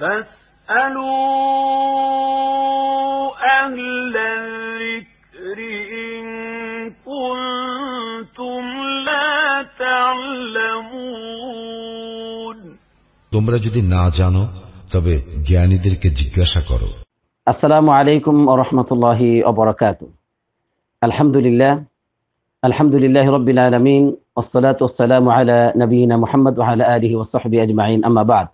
فاسألوا أهل الذكر إن كنتم لا تعلمون تمرا جدي نا جانو تبه جياني در کے جگشا کرو السلام عليكم ورحمة الله وبركاته الحمد لله الحمد لله رب العالمين والصلاة والسلام على نبينا محمد وعلى آله وصحبه أجمعين أما بعد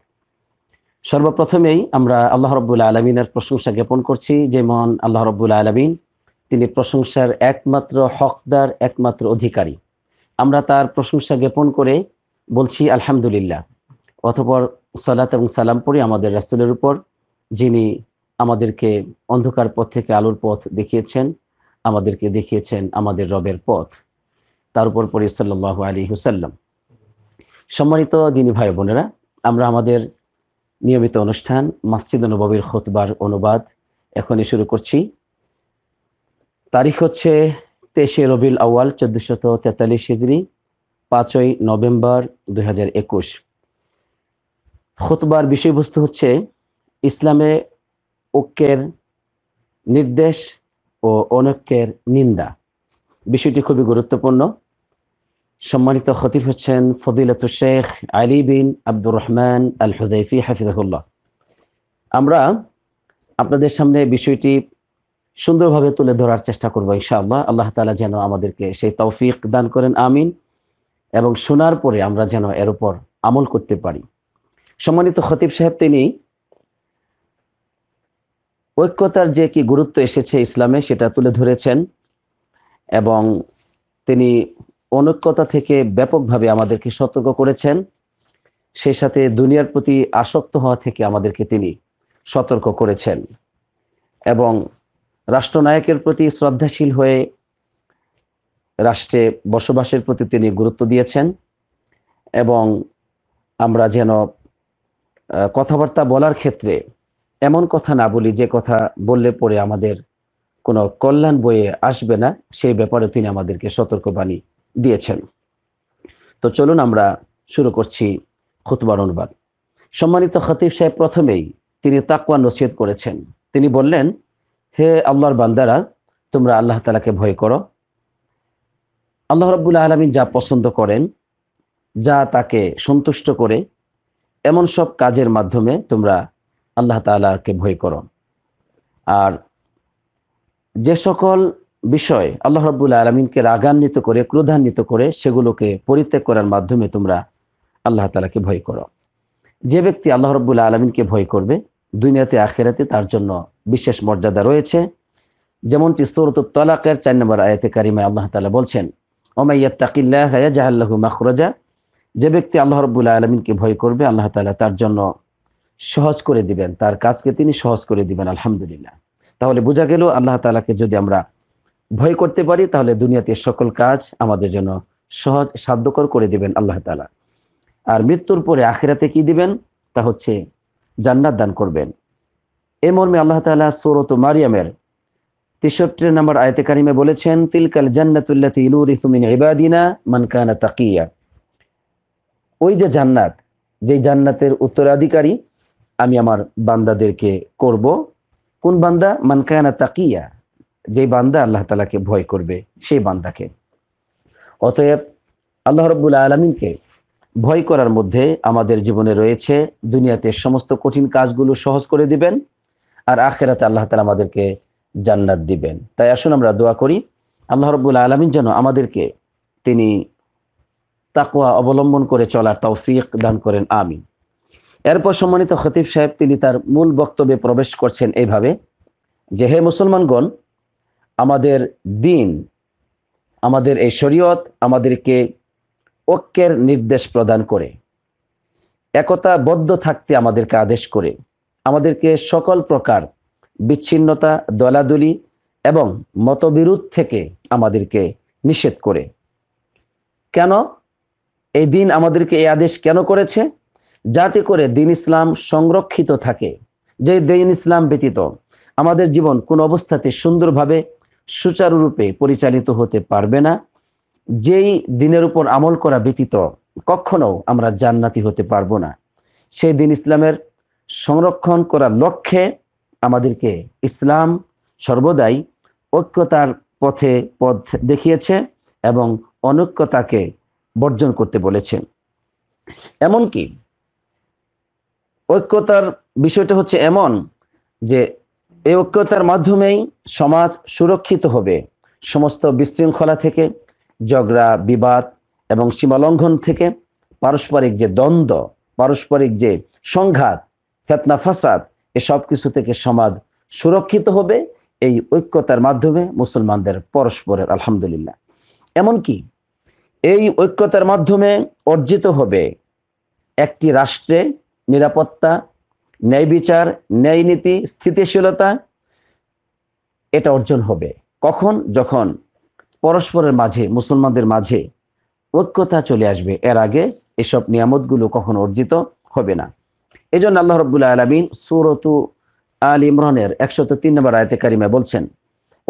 সর্বপ্রথমেই আমরা আল্লাহ রব্বুল আলমিনের প্রশংসা জ্ঞাপন করছি যেমন আল্লাহ রব্বুল আলমিন তিনি প্রশংসার একমাত্র হকদার একমাত্র অধিকারী আমরা তার প্রশংসা জ্ঞাপন করে বলছি আলহামদুলিল্লাহ অথপর সালাত এবং সালাম পড়ি আমাদের রাসুলের উপর যিনি আমাদেরকে অন্ধকার পথ থেকে আলোর পথ দেখিয়েছেন আমাদেরকে দেখিয়েছেন আমাদের রবের পথ তার উপর পড়ি সাল্লাহ আলী হুসাল্লাম সম্মানিত দিনী ভাই বোনেরা আমরা আমাদের নিয়মিত অনুষ্ঠান মাসজিদ নবাবির খোতবার অনুবাদ এখনই শুরু করছি তারিখ হচ্ছে তেইশে রবিল আওয়াল চোদ্দশত তেতাল্লিশ হিজড়ি পাঁচই নভেম্বর দুই হাজার একুশ বিষয়বস্তু হচ্ছে ইসলামে ঐক্যের নির্দেশ ও অনৈক্যের নিন্দা বিষয়টি খুবই গুরুত্বপূর্ণ সম্মানিত খতিফ হচ্ছেন ফদিলত শেখ আলী বিন আব্দুর রহমান আল হুদাইফি হাফিজাহুল্লাহ আমরা আপনাদের সামনে বিষয়টি সুন্দরভাবে তুলে ধরার চেষ্টা করব ইনশাআল্লাহ আল্লাহ তালা যেন আমাদেরকে সেই তৌফিক দান করেন আমিন এবং শোনার পরে আমরা যেন এর উপর আমল করতে পারি সম্মানিত খতিব সাহেব তিনি ঐক্যতার যে কি গুরুত্ব এসেছে ইসলামে সেটা তুলে ধরেছেন এবং তিনি অনৈক্যতা থেকে ব্যাপকভাবে আমাদেরকে সতর্ক করেছেন সেই সাথে দুনিয়ার প্রতি আসক্ত হওয়া থেকে আমাদেরকে তিনি সতর্ক করেছেন এবং রাষ্ট্রনায়কের প্রতি শ্রদ্ধাশীল হয়ে রাষ্ট্রে বসবাসের প্রতি তিনি গুরুত্ব দিয়েছেন এবং আমরা যেন কথাবার্তা বলার ক্ষেত্রে এমন কথা না বলি যে কথা বললে পরে আমাদের কোনো কল্যাণ বয়ে আসবে না সেই ব্যাপারে তিনি আমাদেরকে সতর্কবাণী দিয়েছেন তো চলুন আমরা শুরু করছি খুতবার অনুবাদ সম্মানিত খতিব সাহেব প্রথমেই তিনি তাকুয়া নসিহত করেছেন তিনি বললেন হে আল্লাহর বান্দারা তোমরা আল্লাহ তালাকে ভয় করো আল্লাহ রব্বুল্লা আলমী যা পছন্দ করেন যা তাকে সন্তুষ্ট করে এমন সব কাজের মাধ্যমে তোমরা আল্লাহ তালাকে ভয় করো আর যে সকল বিষয় আল্লাহ রব্বুল আলমিনকে রাগান্বিত করে ক্রোধান্বিত করে সেগুলোকে পরিত্যাগ করার মাধ্যমে তোমরা আল্লাহ তালাকে ভয় করো যে ব্যক্তি আল্লাহ রব্বুল আলমিনকে ভয় করবে দুনিয়াতে আখেরাতে তার জন্য বিশেষ মর্যাদা রয়েছে যেমনটি সৌরত তলাকের চার নম্বর আয়তে কারিমায় আল্লাহ তালা বলছেন ওমাইয়া তাকিল্লাহ জাহাল্লাহু মাখরজা যে ব্যক্তি আল্লাহ রব্বুল আলমিনকে ভয় করবে আল্লাহ তালা তার জন্য সহজ করে দিবেন তার কাজকে তিনি সহজ করে দিবেন আলহামদুলিল্লাহ তাহলে বোঝা গেল আল্লাহ তালাকে যদি আমরা ভয় করতে পারি তাহলে দুনিয়াতে সকল কাজ আমাদের জন্য সহজ সাধ্যকর করে দিবেন আল্লাহ তালা আর মৃত্যুর পরে আখেরাতে কি দিবেন তা হচ্ছে জান্নাত দান করবেন এ মর্মে আল্লাহ তালা সৌরত মারিয়ামের তেষট্টি নম্বর আয়তে কারিমে বলেছেন তিলকাল জান্নাতুল্লাহ তাকিয়া ওই যে জান্নাত যেই জান্নাতের উত্তরাধিকারী আমি আমার বান্দাদেরকে করব কোন বান্দা মানকায়না তাকিয়া যে বান্দা আল্লাহ তালাকে ভয় করবে সেই বান্দাকে অতএব আল্লাহ রব্বুল আলমিনকে ভয় করার মধ্যে আমাদের জীবনে রয়েছে দুনিয়াতে সমস্ত কঠিন কাজগুলো সহজ করে দিবেন আর আখেরাতে আল্লাহ তালা আমাদেরকে জান্নাত দিবেন তাই আসুন আমরা দোয়া করি আল্লাহ রব্বুল আলমিন যেন আমাদেরকে তিনি তাকুয়া অবলম্বন করে চলার তৌফিক দান করেন আমি এরপর সম্মানিত খতিব সাহেব তিনি তার মূল বক্তব্যে প্রবেশ করছেন এইভাবে যে হে মুসলমানগণ আমাদের দিন আমাদের এই শরীয়ত আমাদেরকে ঐক্যের নির্দেশ প্রদান করে একতা বদ্ধ থাকতে আমাদেরকে আদেশ করে আমাদেরকে সকল প্রকার বিচ্ছিন্নতা দলাদলি এবং মতবিরোধ থেকে আমাদেরকে নিষেধ করে কেন এই দিন আমাদেরকে এই আদেশ কেন করেছে যাতে করে দিন ইসলাম সংরক্ষিত থাকে যে দিন ইসলাম ব্যতীত আমাদের জীবন কোন অবস্থাতে সুন্দরভাবে সুচারুরূপে পরিচালিত হতে পারবে না যেই দিনের উপর আমল করা ব্যতীত কখনো আমরা জান্নাতি হতে পারবো না সেই দিন ইসলামের সংরক্ষণ করার লক্ষ্যে আমাদেরকে ইসলাম সর্বদাই ঐক্যতার পথে পথ দেখিয়েছে এবং অনৈক্যতাকে বর্জন করতে বলেছে এমনকি ঐক্যতার বিষয়টা হচ্ছে এমন যে এই ঐক্যতার মাধ্যমেই সমাজ সুরক্ষিত হবে সমস্ত বিশৃঙ্খলা থেকে ঝগড়া বিবাদ এবং সীমালঙ্ঘন থেকে পারস্পরিক যে দ্বন্দ্ব পারস্পরিক যে সংঘাত ফেতনা ফাসাদ এসব কিছু থেকে সমাজ সুরক্ষিত হবে এই ঐক্যতার মাধ্যমে মুসলমানদের পরস্পরের আলহামদুলিল্লাহ এমনকি এই ঐক্যতার মাধ্যমে অর্জিত হবে একটি রাষ্ট্রে নিরাপত্তা ন্যায় বিচার ন্যায় নীতি স্থিতিশীলতা এটা অর্জন হবে কখন যখন পরস্পরের মাঝে মুসলমানদের মাঝে ঐক্যতা চলে আসবে এর আগে এসব নিয়ামতগুলো কখন অর্জিত হবে না এই জন্য আল্লাহ রব্বুল্লা আলমিন সুরতু আল ইমরানের একশত তিন নম্বর আয়তে কারিমে বলছেন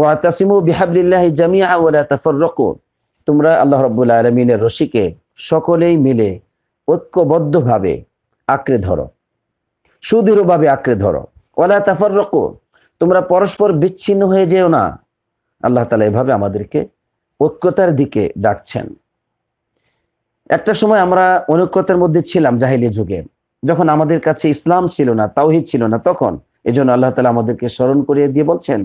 ও আতাসিমু বিহাবলিল্লাহ জামিয়া তাফর তোমরা আল্লাহ রব্বুল্লা আলমিনের রশিকে সকলেই মিলে ঐক্যবদ্ধভাবে আঁকড়ে ধরো সুদৃঢ়ভাবে আঁকড়ে ধরো ওলা তাফর রকো তোমরা পরস্পর বিচ্ছিন্ন হয়ে যেও না আল্লাহ তালা এভাবে আমাদেরকে ঐক্যতার দিকে ডাকছেন একটা সময় আমরা অনৈক্যতার মধ্যে ছিলাম জাহিলি যুগে যখন আমাদের কাছে ইসলাম ছিল না তাওহিদ ছিল না তখন এই জন্য আল্লাহ তালা আমাদেরকে স্মরণ করিয়ে দিয়ে বলছেন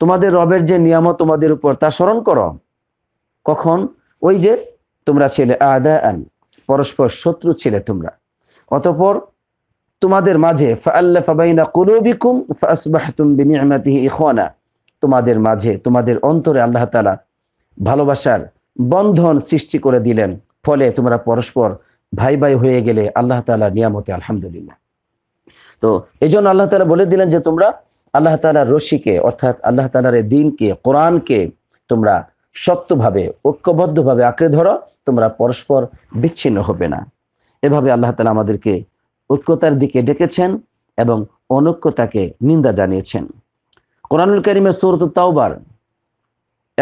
তোমাদের রবের যে নিয়ামত তোমাদের উপর তা স্মরণ করো কখন ওই যে তোমরা ছেলে আদা আন পরস্পর শত্রু ছিলে তোমরা অতপর তোমাদের মাঝে তোমাদের মাঝে তোমাদের অন্তরে আল্লাহ তালা ভালোবাসার বন্ধন সৃষ্টি করে দিলেন ফলে তোমরা পরস্পর ভাই ভাই হয়ে গেলে আল্লাহ তালা নিয়ামতে আলহামদুলিল্লাহ তো এই জন্য আল্লাহ তালা বলে দিলেন যে তোমরা আল্লাহ তালার রশিকে অর্থাৎ আল্লাহ তালার দিনকে কোরআনকে তোমরা ঐক্যবদ্ধ ঐক্যবদ্ধভাবে আঁকড়ে ধরো তোমরা পরস্পর বিচ্ছিন্ন হবে না এভাবে আল্লাহ তালা আমাদেরকে ঐক্যতার দিকে ডেকেছেন এবং অনৈক্যতাকে নিন্দা জানিয়েছেন কোরআনুল করিমে সুরত তাওবার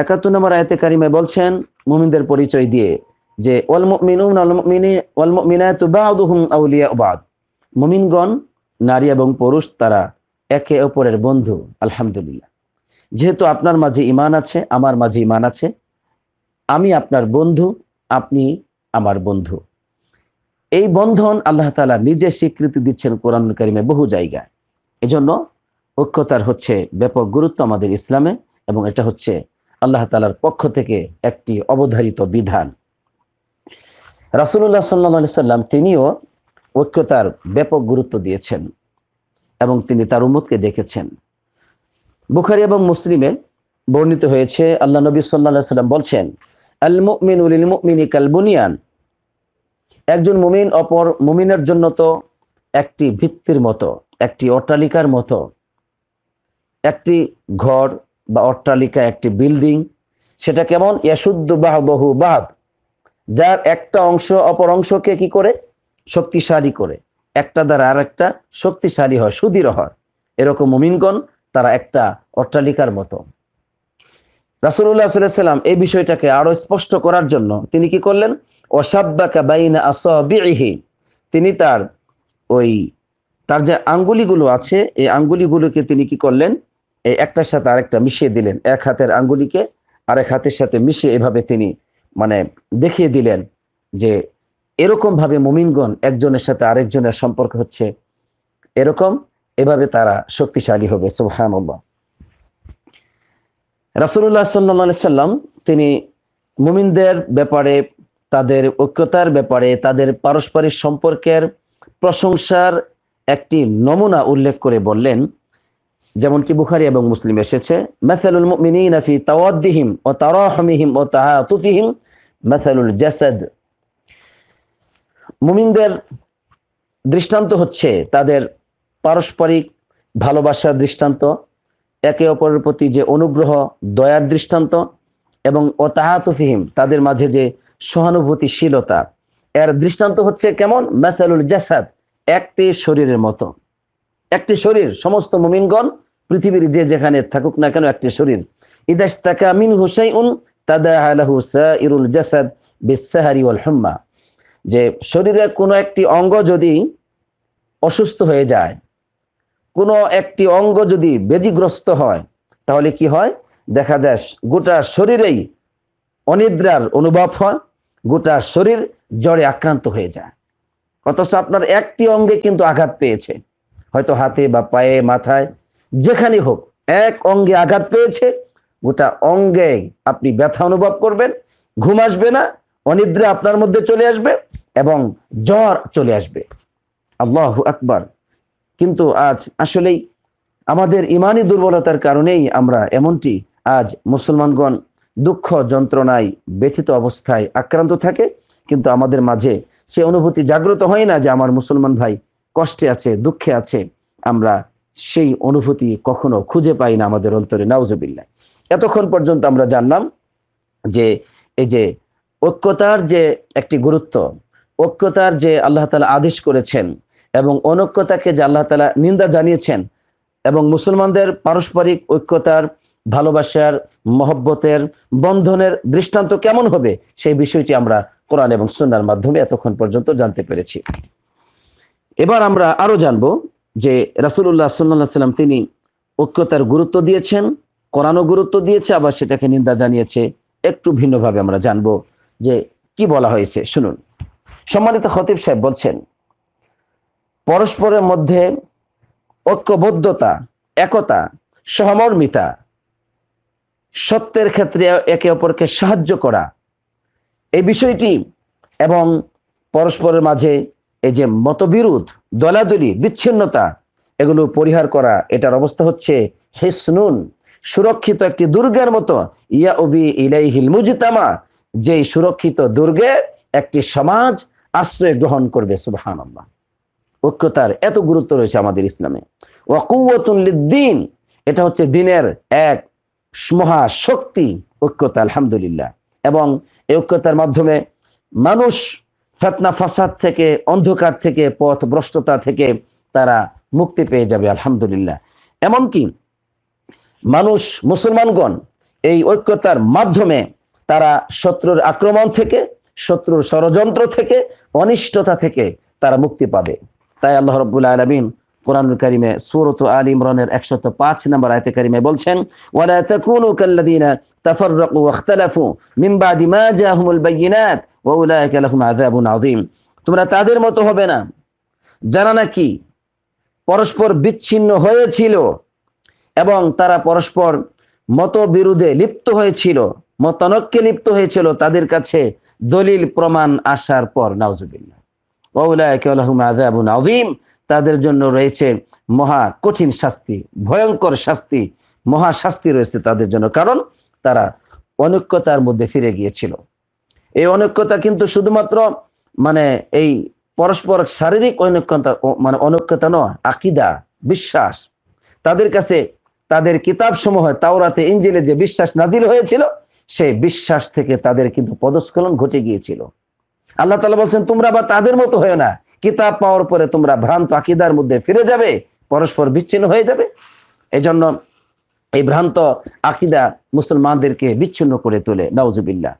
একাত্তর নম্বর আয়তে কারিমে বলছেন মুমিনদের পরিচয় দিয়ে যে মুমিনগণ নারী এবং পুরুষ তারা একে অপরের বন্ধু আলহামদুলিল্লাহ যেহেতু আপনার মাঝে ইমান আছে আমার মাঝে ইমান আছে আমি আপনার বন্ধু আপনি আমার বন্ধু এই বন্ধন আল্লাহ তালা নিজে স্বীকৃতি দিচ্ছেন কোরআন করিমে বহু জায়গায় এজন্য ঐক্যতার হচ্ছে ব্যাপক গুরুত্ব আমাদের ইসলামে এবং এটা হচ্ছে আল্লাহ তালার পক্ষ থেকে একটি অবধারিত বিধান রাসুল্লাহ সাল্লা সাল্লাম তিনিও ঐক্যতার ব্যাপক গুরুত্ব দিয়েছেন এবং তিনি তার উম্মতকে দেখেছেন বুখারি এবং মুসলিমে বর্ণিত হয়েছে আল্লাহ নবী সাল্লা সাল্লাম বলছেন আল মুমিন উলিল মুমিনী একজন মুমিন অপর মুমিনের জন্য তো একটি ভিত্তির মতো একটি অট্টালিকার মতো একটি ঘর বা অট্টালিকা একটি বিল্ডিং সেটা কেমন ইয়াশুদ্ধ বাহ বহু বাদ যার একটা অংশ অপর অংশকে কি করে শক্তিশালী করে একটা দ্বারা আর একটা শক্তিশালী হয় সুদৃঢ় হয় এরকম মুমিনগণ তারা একটা অট্টালিকার মতো রাসুল্লাহাম এই বিষয়টাকে আরো স্পষ্ট করার জন্য তিনি কি করলেন তিনি তার ওই তার যে আঙ্গুলিগুলো আছে এই আঙ্গুলিগুলোকে তিনি কি করলেন এই একটার সাথে আরেকটা মিশিয়ে দিলেন এক হাতের আঙ্গুলিকে আরেক হাতের সাথে মিশিয়ে এভাবে তিনি মানে দেখিয়ে দিলেন যে এরকমভাবে মুমিনগণ একজনের সাথে আরেকজনের সম্পর্ক হচ্ছে এরকম এভাবে তারা শক্তিশালী হবে সুহান রাসুল্লাহ সাল্লাম তিনি মুমিনদের ব্যাপারে তাদের ঐক্যতার ব্যাপারে তাদের পারস্পরিক সম্পর্কের প্রশংসার একটি নমুনা উল্লেখ করে বললেন যেমনকি বুখারি এবং মুসলিম এসেছে মাসালুল মুমিনিনা ফি তাওয়াদ্দিহিম ওয়া ও তাহা তুফিহিম মাসালুল জাসাদ মুমিনদের দৃষ্টান্ত হচ্ছে তাদের পারস্পরিক ভালোবাসার দৃষ্টান্ত একে অপরের প্রতি যে অনুগ্রহ দয়ার দৃষ্টান্ত এবং অতাহাতফিহিম তাদের মাঝে যে সহানুভূতিশীলতা এর দৃষ্টান্ত হচ্ছে কেমন ম্যাথালুল জাসাদ একটি শরীরের মতো একটি শরীর সমস্ত মুমিনগণ পৃথিবীর যে যেখানে থাকুক না কেন একটি শরীর ইদাস তাকা মিন হুসাই যে শরীরের কোনো একটি অঙ্গ যদি অসুস্থ হয়ে যায় কোনো একটি অঙ্গ যদি বেজিগ্রস্ত হয় তাহলে কি হয় দেখা যায় গোটা শরীরেই অনিদ্রার অনুভব হয় গোটা শরীর জ্বরে আক্রান্ত হয়ে যায় অথচ আপনার একটি অঙ্গে কিন্তু আঘাত পেয়েছে হয়তো হাতে বা পায়ে মাথায় যেখানে হোক এক অঙ্গে আঘাত পেয়েছে গোটা অঙ্গে আপনি ব্যথা অনুভব করবেন ঘুম আসবে না অনিদ্রা আপনার মধ্যে চলে আসবে এবং জ্বর চলে আসবে আল্লাহ আকবার কিন্তু আজ আসলেই আমাদের ইমানি দুর্বলতার কারণেই আমরা এমনটি আজ মুসলমানগণ দুঃখ যন্ত্রণায় ব্যথিত অবস্থায় আক্রান্ত থাকে কিন্তু আমাদের মাঝে সে অনুভূতি জাগ্রত হয় না যে আমার মুসলমান ভাই কষ্টে আছে দুঃখে আছে আমরা সেই অনুভূতি কখনো খুঁজে পাই না আমাদের অন্তরে নাউজবিল্লা এতক্ষণ পর্যন্ত আমরা জানলাম যে এই যে ঐক্যতার যে একটি গুরুত্ব ঐক্যতার যে আল্লাহ তালা আদেশ করেছেন এবং অনৈক্যতাকে যে আল্লাহ তালা নিন্দা জানিয়েছেন এবং মুসলমানদের পারস্পরিক ঐক্যতার ভালোবাসার মহব্বতের বন্ধনের দৃষ্টান্ত কেমন হবে সেই বিষয়টি আমরা কোরআন এবং সুনার মাধ্যমে এতক্ষণ পর্যন্ত জানতে পেরেছি এবার আমরা আরো জানব যে রাসুল্লাহ সাল্লাম তিনি ঐক্যতার গুরুত্ব দিয়েছেন কোরআনও গুরুত্ব দিয়েছে আবার সেটাকে নিন্দা জানিয়েছে একটু ভিন্নভাবে আমরা জানব যে কি বলা হয়েছে শুনুন সম্মানিত হতিব সাহেব বলছেন পরস্পরের মধ্যে ঐক্যবদ্ধতা একতা সহমর্মিতা সত্যের ক্ষেত্রে একে অপরকে সাহায্য করা এই বিষয়টি এবং পরস্পরের মাঝে এই যে মতবিরোধ দলাদলি বিচ্ছিন্নতা এগুলো পরিহার করা এটার অবস্থা হচ্ছে হেসনুন সুরক্ষিত একটি দুর্গের মতো ইয়া উবি ইলাইহিল মুজিতামা যেই সুরক্ষিত দুর্গে একটি সমাজ আশ্রয় গ্রহণ করবে সুবহানাল্লাহ ঐক্যতার এত গুরুত্ব রয়েছে আমাদের ইসলামে ওয়াকুয়তুল্লিদ্দিন এটা হচ্ছে দিনের এক মহা শক্তি ঐক্যতা আলহামদুলিল্লাহ এবং এই ঐক্যতার মাধ্যমে মানুষ ফেতনা ফাসাদ থেকে অন্ধকার থেকে পথ ভ্রষ্টতা থেকে তারা মুক্তি পেয়ে যাবে আলহামদুলিল্লাহ এমনকি মানুষ মুসলমানগণ এই ঐক্যতার মাধ্যমে তারা শত্রুর আক্রমণ থেকে শত্রুর ষড়যন্ত্র থেকে অনিষ্টতা থেকে তারা মুক্তি পাবে তাই আল্লাহ রব্বুল আলমিন কোরআনুল কারিমে সুরত আল ইমরানের একশত পাঁচ নম্বর আয়তে কারিমে বলছেন ওয়ালা তাকুনু কাল্লাযীনা তাফাররাকু ওয়াখতালাফু মিন বাদি মা জাআহুমুল বাইয়িনাত ওয়া উলাইকা লাহুম আযাবুন আযীম তোমরা তাদের মতো হবে না যারা নাকি পরস্পর বিচ্ছিন্ন হয়েছিল এবং তারা পরস্পর মত বিরুদ্ধে লিপ্ত হয়েছিল মতানক্যে লিপ্ত হয়েছিল তাদের কাছে দলিল প্রমাণ আসার পর নাউজুবিল্লাহ তাদের জন্য রয়েছে মহা কঠিন শাস্তি ভয়ঙ্কর শাস্তি মহা শাস্তি রয়েছে তাদের জন্য কারণ তারা অনৈক্যতার মধ্যে ফিরে গিয়েছিল এই অনৈক্যতা কিন্তু শুধুমাত্র মানে এই পরস্পর শারীরিক অনৈক্যতা মানে অনৈক্যতা নয় আকিদা বিশ্বাস তাদের কাছে তাদের কিতাব সমূহ তাওরাতে ইঞ্জিলে যে বিশ্বাস নাজিল হয়েছিল সেই বিশ্বাস থেকে তাদের কিন্তু পদস্খলন ঘটে গিয়েছিল আল্লাহ তালা বলছেন তোমরা বা তাদের মতো হয়েও না কিতাব পাওয়ার পরে তোমরা ভ্রান্ত আকিদার মধ্যে ফিরে যাবে পরস্পর বিচ্ছিন্ন হয়ে যাবে এই জন্য এই ভ্রান্ত আকিদা মুসলমানদেরকে বিচ্ছিন্ন করে তোলে নাউজুবিল্লা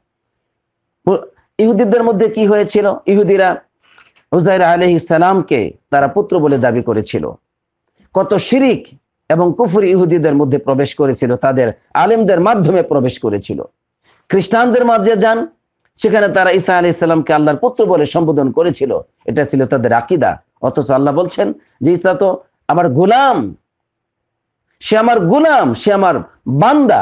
ইহুদিদের মধ্যে কি হয়েছিল ইহুদিরা হুজাইর আলি ইসালামকে তারা পুত্র বলে দাবি করেছিল কত শিরিক এবং কুফুরি ইহুদিদের মধ্যে প্রবেশ করেছিল তাদের আলেমদের মাধ্যমে প্রবেশ করেছিল খ্রিস্টানদের মাঝে যান সেখানে তারা ঈসা আলি ইসলামকে আল্লাহর পুত্র বলে সম্বোধন করেছিল এটা ছিল তাদের আকিদা অথচ আল্লাহ বলছেন যে ঈসা তো আমার গুলাম সে আমার গুলাম সে আমার বান্দা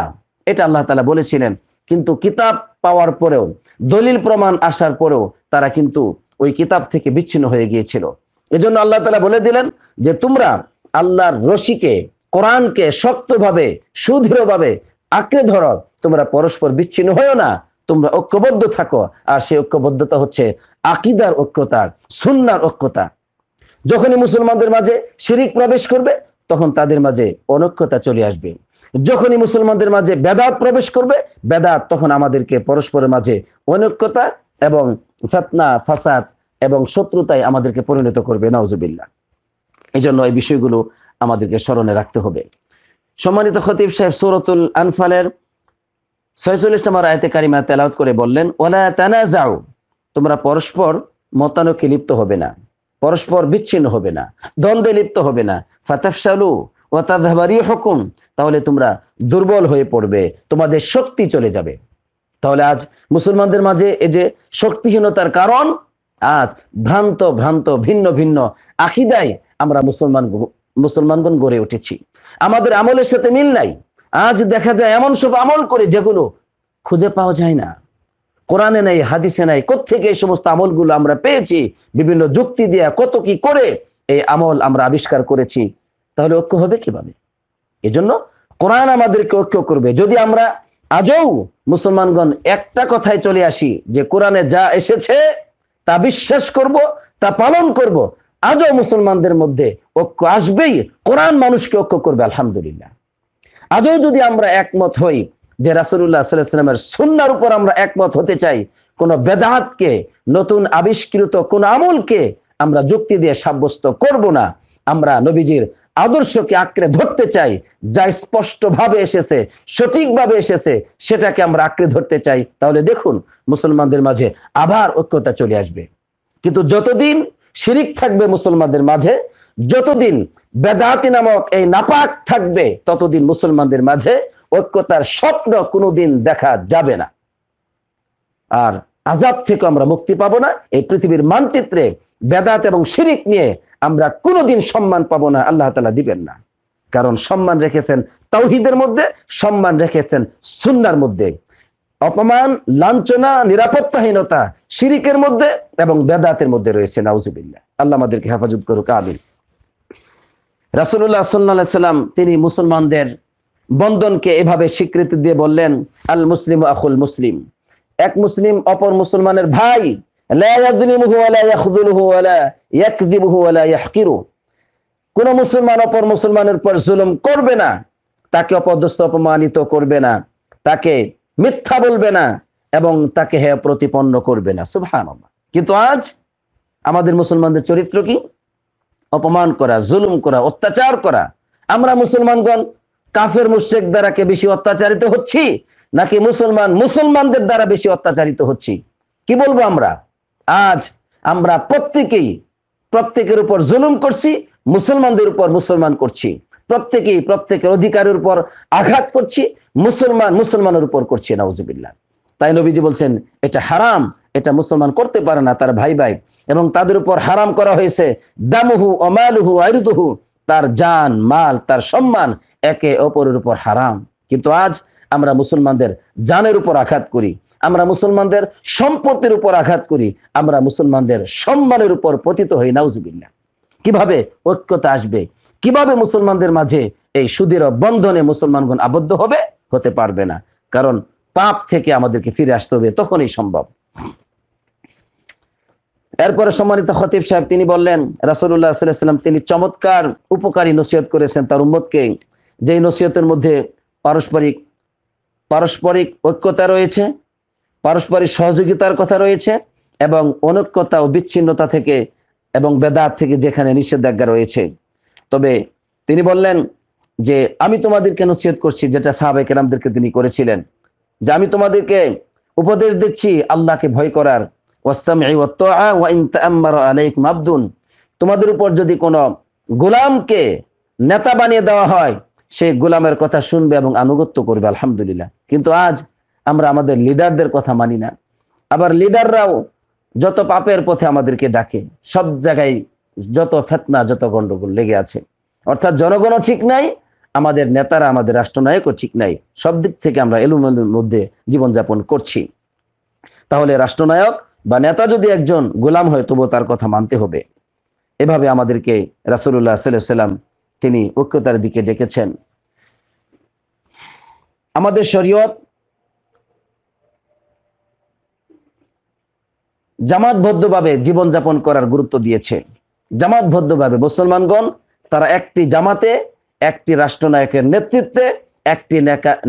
এটা আল্লাহ তালা বলেছিলেন কিন্তু কিতাব পাওয়ার পরেও দলিল প্রমাণ আসার পরেও তারা কিন্তু ওই কিতাব থেকে বিচ্ছিন্ন হয়ে গিয়েছিল এজন্য আল্লাহ তালা বলে দিলেন যে তোমরা আল্লাহর রশিকে কোরআনকে শক্তভাবে সুদৃঢ়ভাবে আঁকড়ে ধর তোমরা পরস্পর বিচ্ছিন্ন হয়েও না তোমরা ঐক্যবদ্ধ থাকো আর সেই ঐক্যবদ্ধতা হচ্ছে আকিদার ঐক্যতা সুন্নার ঐক্যতা যখনই মুসলমানদের মাঝে শিরিক প্রবেশ করবে তখন তাদের মাঝে অনৈক্যতা চলে আসবে যখনই মুসলমানদের মাঝে বেদাত প্রবেশ করবে বেদাত তখন আমাদেরকে পরস্পরের মাঝে অনৈক্যতা এবং ফেতনা ফাসাদ এবং শত্রুতায় আমাদেরকে পরিণত করবে নওয়াজবিল্লা এই জন্য এই বিষয়গুলো আমাদেরকে স্মরণে রাখতে হবে সম্মানিত খতিব সাহেব সৌরতুল আনফালের ছয়চল্লিশ নম্বর আয়তে কারিমা তেলাওত করে বললেন ওলা তানা যাও তোমরা পরস্পর মতানকে লিপ্ত হবে না পরস্পর বিচ্ছিন্ন হবে না দ্বন্দ্বে লিপ্ত হবে না ফাতাফসালু ও তাদহাবারি হকুম তাহলে তোমরা দুর্বল হয়ে পড়বে তোমাদের শক্তি চলে যাবে তাহলে আজ মুসলমানদের মাঝে এই যে শক্তিহীনতার কারণ আজ ভ্রান্ত ভ্রান্ত ভিন্ন ভিন্ন আখিদায় আমরা মুসলমান মুসলমানগণ গড়ে উঠেছি আমাদের আমলের সাথে মিল নাই আজ দেখা যায় এমন সব আমল করে যেগুলো খুঁজে পাওয়া যায় না কোরআনে নাই হাদিসে নাই কোথেকে এই সমস্ত আমলগুলো আমরা পেয়েছি বিভিন্ন যুক্তি দেওয়া কত কি করে এই আমল আমরা আবিষ্কার করেছি তাহলে ঐক্য হবে কিভাবে এজন্য কোরআন আমাদেরকে ঐক্য করবে যদি আমরা আজও মুসলমানগণ একটা কথায় চলে আসি যে কোরআনে যা এসেছে তা বিশ্বাস করব তা পালন করব আজও মুসলমানদের মধ্যে ঐক্য আসবেই কোরআন মানুষকে ঐক্য করবে আলহামদুলিল্লাহ আজও যদি আমরা একমত হই যে রাসুল্লাহ সাল্লামের সুন্নার উপর আমরা একমত হতে চাই কোনো বেদাহাতকে নতুন আবিষ্কৃত কোন আমলকে আমরা যুক্তি দিয়ে সাব্যস্ত করব না আমরা নবীজির আদর্শকে আঁকড়ে ধরতে চাই যা স্পষ্টভাবে এসেছে সঠিকভাবে এসেছে সেটাকে আমরা আঁকড়ে ধরতে চাই তাহলে দেখুন মুসলমানদের মাঝে আবার ঐক্যতা চলে আসবে কিন্তু যতদিন শিরিক থাকবে মুসলমানদের মাঝে যতদিন বেদাতি নামক এই নাপাক থাকবে ততদিন মুসলমানদের মাঝে ঐক্যতার স্বপ্ন কোনোদিন দেখা যাবে না আর আজাদ থেকে আমরা মুক্তি পাবো না এই পৃথিবীর মানচিত্রে বেদাত এবং শিরিক নিয়ে আমরা কোনোদিন সম্মান পাবো না আল্লাহ তালা দিবেন না কারণ সম্মান রেখেছেন তাওহিদের মধ্যে সম্মান রেখেছেন সুন্নার মধ্যে অপমান লাঞ্ছনা নিরাপত্তাহীনতা শিরিকের মধ্যে এবং বেদাতের মধ্যে রয়েছে নাউজুবিল্লা আল্লাহ আমাদেরকে হেফাজত করুক আমিন রাসুল্লাহ সাল্লাম তিনি মুসলমানদের বন্ধনকে এভাবে স্বীকৃতি দিয়ে বললেন আল মুসলিম আখুল মুসলিম এক মুসলিম অপর মুসলমানের ভাই কোন মুসলমান অপর মুসলমানের উপর জুলুম করবে না তাকে অপদস্থ অপমানিত করবে না তাকে মিথ্যা বলবে না এবং তাকে হে প্রতিপন্ন করবে না সুভান কিন্তু আজ আমাদের মুসলমানদের চরিত্র কি অপমান করা জুলুম করা অত্যাচার করা আমরা মুসলমানগণ কাফের মুশেক কে বেশি অত্যাচারিত হচ্ছি নাকি মুসলমান মুসলমানদের দ্বারা বেশি অত্যাচারিত হচ্ছি কি বলবো আমরা আজ আমরা প্রত্যেকেই প্রত্যেকের উপর জুলুম করছি মুসলমানদের উপর মুসলমান করছি প্রত্যেকেই প্রত্যেকের অধিকারের উপর আঘাত করছি মুসলমান মুসলমানের উপর করছি নাউজুবিল্লাহ তাই নবীজি বলছেন এটা হারাম এটা মুসলমান করতে পারে না তার ভাই ভাই এবং তাদের উপর হারাম করা হয়েছে দামুহু অমালুহু আয়ুদুহু তার যান মাল তার সম্মান একে অপরের উপর হারাম কিন্তু আজ আমরা মুসলমানদের জানের উপর আঘাত করি আমরা মুসলমানদের সম্পত্তির উপর আঘাত করি আমরা মুসলমানদের সম্মানের উপর পতিত হই নাউজিবিল্লা কিভাবে ঐক্যতা আসবে কিভাবে মুসলমানদের মাঝে এই সুদীর বন্ধনে মুসলমানগণ আবদ্ধ হবে হতে পারবে না কারণ পাপ থেকে আমাদেরকে ফিরে আসতে হবে তখনই সম্ভব এরপরে সম্মানিত খতিব সাহেব তিনি বললেন রাসুল্লাহ সাল্লাম তিনি চমৎকার উপকারী নসিহত করেছেন তার উম্মতকে যেই নসিহতের মধ্যে পারস্পরিক পারস্পরিক ঐক্যতা রয়েছে পারস্পরিক সহযোগিতার কথা রয়েছে এবং অনৈক্যতা ও বিচ্ছিন্নতা থেকে এবং বেদাত থেকে যেখানে নিষেধাজ্ঞা রয়েছে তবে তিনি বললেন যে আমি তোমাদেরকে নসিহত করছি যেটা সাহাবে কেরামদেরকে তিনি করেছিলেন যে আমি তোমাদেরকে উপদেশ দিচ্ছি আল্লাহকে ভয় করার তোমাদের উপর যদি কোনো গোলামকে নেতা বানিয়ে দেওয়া হয় সেই গোলামের কথা শুনবে এবং আনুগত্য করবে আলহামদুলিল্লাহ কিন্তু আজ আমরা আমাদের লিডারদের কথা মানি না আবার লিডাররাও যত পাপের পথে আমাদেরকে ডাকে সব জায়গায় যত ফেতনা যত গন্ডগোল লেগে আছে অর্থাৎ জনগণও ঠিক নাই আমাদের নেতারা আমাদের রাষ্ট্রনায়কও ঠিক নাই সব দিক থেকে আমরা এলোমেলোর মধ্যে জীবনযাপন করছি তাহলে রাষ্ট্রনায়ক বা নেতা যদি একজন গোলাম হয় তবুও তার কথা মানতে হবে এভাবে আমাদেরকে রাসুল্লাহ সাল্লাম তিনি ঐক্যতার দিকে ডেকেছেন আমাদের শরীয়ত জামাতবদ্ধভাবে জীবনযাপন করার গুরুত্ব দিয়েছে জামাতবদ্ধভাবে মুসলমানগণ তারা একটি জামাতে একটি রাষ্ট্রনায়কের নেতৃত্বে একটি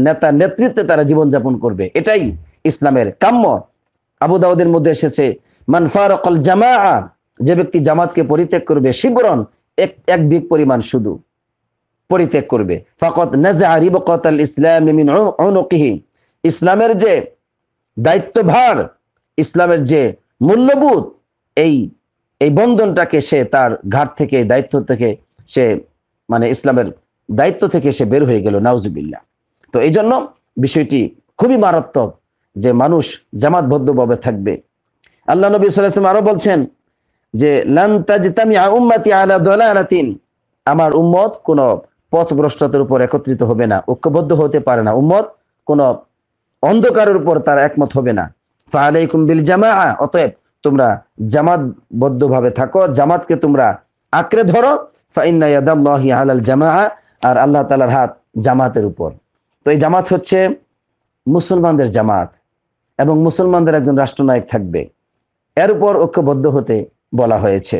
নেতা নেতৃত্বে তারা জীবনযাপন করবে এটাই ইসলামের কাম্য আবু দাউদের মধ্যে এসেছে মানফারকল জামা যে ব্যক্তি জামাতকে পরিত্যাগ করবে শিবরণ এক এক বিগ পরিমাণ শুধু পরিত্যাগ করবে ফকত নাজারিবকতাল ইসলাম ইসলামের যে দায়িত্বভার ইসলামের যে মূল্যবোধ এই এই বন্ধনটাকে সে তার ঘাট থেকে দায়িত্ব থেকে সে মানে ইসলামের দায়িত্ব থেকে সে বের হয়ে গেল নাউজুবিল্লা তো এই জন্য বিষয়টি খুবই মারাত্মক যে মানুষ জামাতবদ্ধভাবে থাকবে আল্লাহ নবী সাল্লাম আরো বলছেন যে আমার উম্মত কোন পথভ্রষ্টতার উপর একত্রিত হবে না ঐক্যবদ্ধ হতে পারে না উম্মত কোন অন্ধকারের উপর তার একমত হবে না ফাহালাইকুম বিল জামা অতএব তোমরা জামাতবদ্ধভাবে থাকো জামাতকে তোমরা আঁকড়ে ধরো জামাহা আর আল্লাহ তালার হাত জামাতের উপর তো এই জামাত হচ্ছে মুসলমানদের জামাত এবং মুসলমানদের একজন রাষ্ট্রনায়ক থাকবে এর উপর ঐক্যবদ্ধ হতে বলা হয়েছে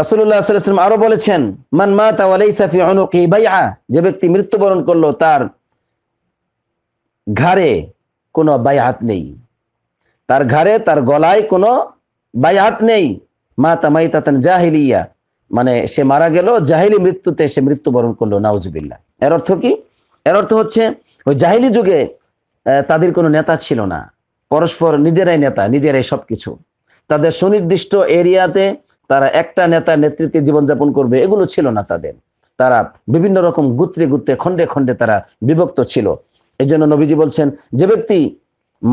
রাসুল্লাহাম আরো বলেছেন মান মা তাওয়ালাইসাফি যে ব্যক্তি মৃত্যুবরণ করলো তার ঘাড়ে কোনো বায়াত নেই তার ঘরে তার গলায় কোনো বায়াত নেই মা তামাই তাতেন জাহিলিয়া মানে সে মারা গেল জাহিলি মৃত্যুতে সে মৃত্যুবরণ করলো নাউজবিল্লা এর অর্থ কি এর অর্থ হচ্ছে ওই জাহিলি যুগে তাদের কোনো নেতা ছিল না পরস্পর নিজেরাই নেতা নিজেরাই সবকিছু তাদের সুনির্দিষ্ট এরিয়াতে তারা একটা নেতা নেতৃত্বে জীবনযাপন করবে এগুলো ছিল না তাদের তারা বিভিন্ন রকম গুত্রে গুত্রে খণ্ডে খণ্ডে তারা বিভক্ত ছিল এই জন্য নবীজি বলছেন যে ব্যক্তি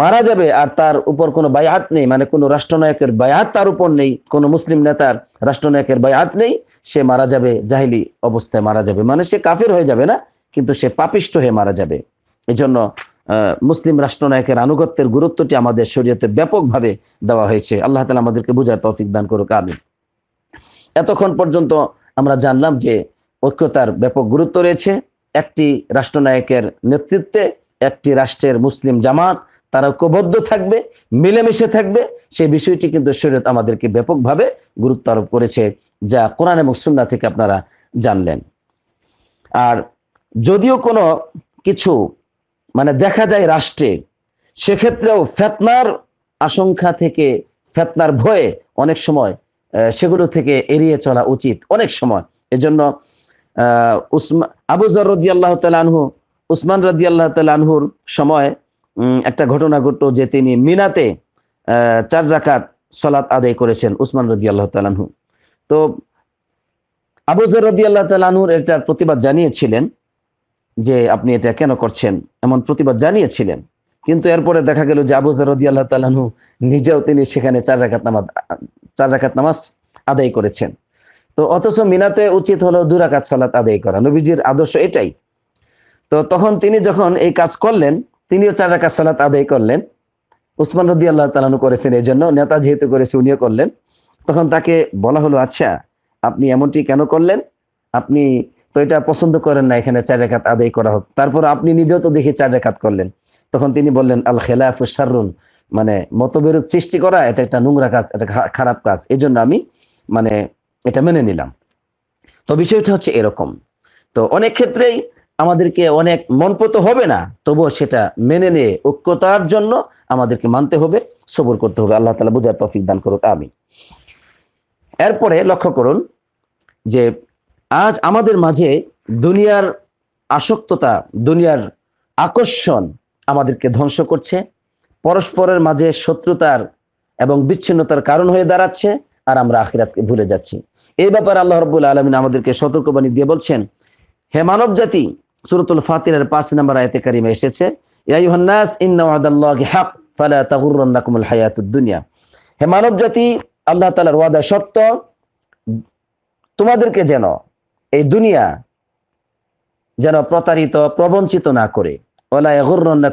মারা যাবে আর তার উপর কোনো বায়াত নেই মানে কোনো রাষ্ট্রনায়কের বায়াত তার উপর নেই কোনো মুসলিম নেতার রাষ্ট্রনায়কের বায়াত নেই সে মারা যাবে জাহিলি অবস্থায় মারা যাবে মানে সে কাফের হয়ে যাবে না কিন্তু সে পাপিষ্ট হয়ে মারা যাবে এজন্য মুসলিম রাষ্ট্রনায়কের আনুগত্যের গুরুত্বটি আমাদের শরীয়তে ব্যাপকভাবে দেওয়া হয়েছে আল্লাহ তালা আমাদেরকে বোঝার তৌফিক দান করুক আমি এতক্ষণ পর্যন্ত আমরা জানলাম যে ঐক্যতার ব্যাপক গুরুত্ব রয়েছে একটি রাষ্ট্রনায়কের নেতৃত্বে একটি রাষ্ট্রের মুসলিম জামাত তারা ঐক্যবদ্ধ থাকবে মিলেমিশে থাকবে সেই বিষয়টি কিন্তু শরীয়ত আমাদেরকে ব্যাপকভাবে গুরুত্ব আরোপ করেছে যা কোরআন এবং সুন্না থেকে আপনারা জানলেন আর যদিও কোনো কিছু মানে দেখা যায় রাষ্ট্রে সেক্ষেত্রেও ফেতনার আশঙ্কা থেকে ফেতনার ভয়ে অনেক সময় সেগুলো থেকে এড়িয়ে চলা উচিত অনেক সময় এজন্য আবু জর রদি আল্লাহ তালহু উসমান রদি আল্লাহ তালহুর সময় একটা ঘটনা ঘটল যে তিনি মিনাতে চার রাখাত সলাত আদায় করেছেন উসমান রদি আল্লাহ তালহু তো আবু জর রদি আল্লাহ তালহুর এটার প্রতিবাদ জানিয়েছিলেন যে আপনি এটা কেন করছেন এমন প্রতিবাদ জানিয়েছিলেন কিন্তু এরপরে দেখা গেল যে আবু জরদি আল্লাহ তালানহু নিজেও তিনি সেখানে চার রাখাত নামাজ চার রাখাত নামাজ আদায় করেছেন তো অথচ মিনাতে উচিত হলো দুরাকাত সালাত আদায় করা নবীজির আদর্শ এটাই তো তখন তিনি যখন এই কাজ করলেন তিনিও চার রাকাত সালাত আদায় করলেন উসমান রদি আল্লাহ তালানু করেছেন এই জন্য নেতা যেহেতু করেছে উনিও করলেন তখন তাকে বলা হলো আচ্ছা আপনি এমনটি কেন করলেন আপনি তো এটা পছন্দ করেন না এখানে চার রেখাত আদায় করা হোক তারপর আপনি নিজেও তো দেখি চার রেখাত করলেন তখন তিনি বললেন আল খেলাফু মানে মতবিরোধ সৃষ্টি করা এটা একটা নোংরা কাজ এটা খারাপ কাজ এজন্য আমি মানে এটা মেনে নিলাম তো বিষয়টা হচ্ছে এরকম তো অনেক ক্ষেত্রেই আমাদেরকে অনেক মনপ্রত হবে না তবুও সেটা মেনে নিয়ে ঐক্যতার জন্য আমাদেরকে মানতে হবে সবর করতে হবে আল্লাহ তালা বুঝার তফিক দান করুক আমি এরপরে লক্ষ্য করুন যে আজ আমাদের মাঝে দুনিয়ার আসক্ততা দুনিয়ার আকর্ষণ আমাদেরকে ধ্বংস করছে পরস্পরের মাঝে শত্রুতার এবং বিচ্ছিন্নতার কারণ হয়ে দাঁড়াচ্ছে আর আমরা আখিরাতকে ভুলে যাচ্ছি এই ব্যাপারে আল্লাহ রব্বুল আলমিন আমাদেরকে সতর্কবাণী দিয়ে বলছেন হে মানব জাতি সুরতুল ফাতিরের পাঁচ নাম্বার আয়তে কারিমে এসেছে হে মানব জাতি আল্লাহ ওয়াদা সত্য তোমাদেরকে যেন এই দুনিয়া যেন প্রতারিত প্রবঞ্চিত না করে ওলা